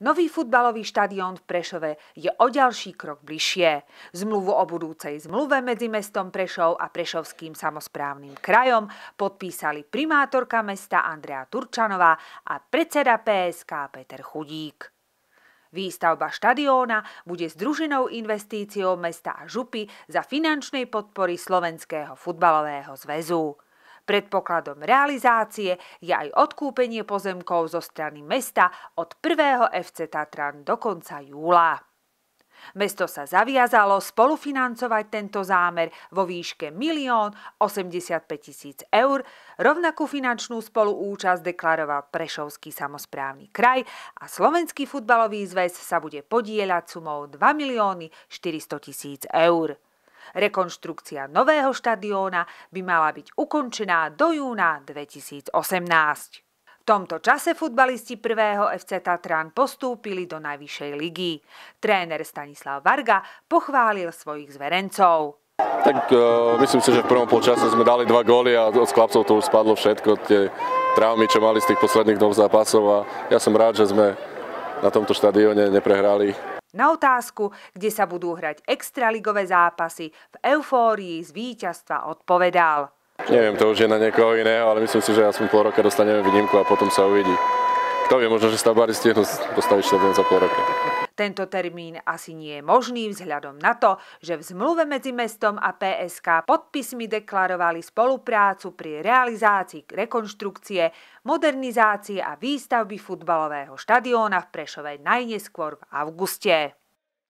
Nový futbalový štadión v Prešove je o ďalší krok bližšie. Zmluvu o budúcej zmluve medzi mestom Prešov a Prešovským samozprávnym krajom podpísali primátorka mesta Andrea Turčanová a predseda PSK Peter Chudík. Výstavba štadióna bude združenou investíciou mesta a župy za finančnej podpory Slovenského futbalového zväzu. Predpokladom realizácie je aj odkúpenie pozemkov zo strany mesta od 1. FC Tatran do konca júla. Mesto sa zaviazalo spolufinancovať tento zámer vo výške 1 85 tisíc eur. Rovnakú finančnú spoluúčasť deklaroval Prešovský samozprávny kraj a Slovenský futbalový zväz sa bude podieľať sumou 2 milióny 400 tisíc eur. Rekonštrukcia nového štadióna by mala byť ukončená do júna 2018. V tomto čase futbalisti prvého FC Tatran postúpili do najvyššej ligy. Tréner Stanislav Varga pochválil svojich zverencov. Tak uh, myslím si, že v prvom polčase sme dali dva góly a od chlapcov to už spadlo všetko, tie traumy, čo mali z tých posledných dvoch zápasov a ja som rád, že sme na tomto štadióne neprehrali na otázku, kde sa budú hrať extraligové zápasy, v eufórii z víťazstva odpovedal. Neviem, to už je na niekoho iného, ale myslím si, že aspoň pol roka dostaneme výnimku a potom sa uvidí. Kto vie, možno, že stavbári stihnú dostaviť štadión za pol roka. Tento termín asi nie je možný vzhľadom na to, že v zmluve medzi mestom a PSK podpismi deklarovali spoluprácu pri realizácii rekonštrukcie, modernizácie a výstavby futbalového štadióna v Prešove najneskôr v auguste.